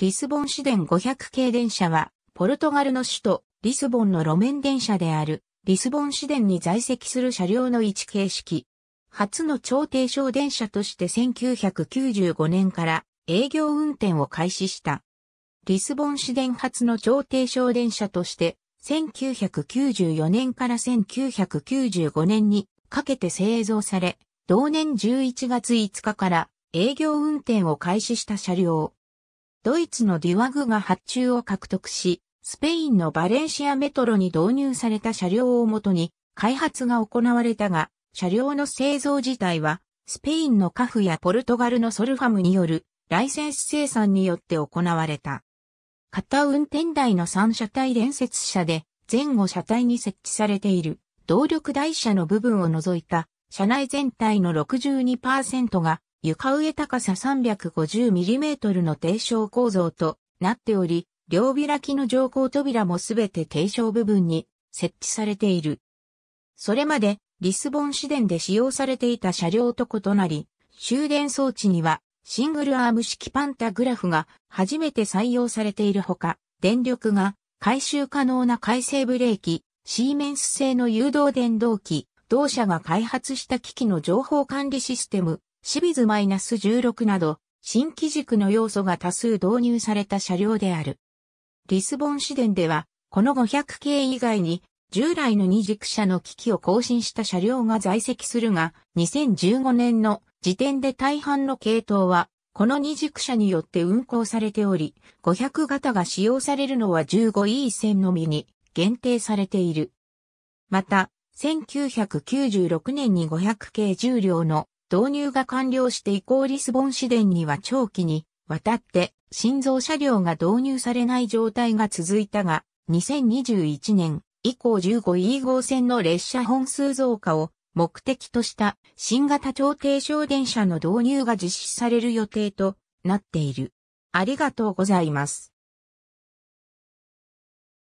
リスボン市電500系電車は、ポルトガルの首都、リスボンの路面電車である、リスボン市電に在籍する車両の位置形式。初の超低床電車として1995年から営業運転を開始した。リスボン市電初の超低床電車として、1994年から1995年にかけて製造され、同年11月5日から営業運転を開始した車両。ドイツのデュワグが発注を獲得し、スペインのバレンシアメトロに導入された車両をもとに開発が行われたが、車両の製造自体は、スペインのカフやポルトガルのソルファムによるライセンス生産によって行われた。片運転台の3車体連接車で前後車体に設置されている動力台車の部分を除いた車内全体の62%が床上高さ 350mm の低床構造となっており、両開きの乗降扉もすべて低床部分に設置されている。それまでリスボン市電で使用されていた車両と異なり、終電装置にはシングルアーム式パンタグラフが初めて採用されているほか、電力が回収可能な回生ブレーキ、シーメンス製の誘導電動機、同社が開発した機器の情報管理システム、シビズ -16 など、新機軸の要素が多数導入された車両である。リスボン市電では、この500系以外に、従来の二軸車の機器を更新した車両が在籍するが、2015年の時点で大半の系統は、この二軸車によって運行されており、500型が使用されるのは 15E 線のみに限定されている。また、1996年に500系重量の導入が完了して以降リスボン市電には長期にわたって新造車両が導入されない状態が続いたが、2021年以降 15E 号線の列車本数増加を目的とした新型超低省電車の導入が実施される予定となっている。ありがとうございます。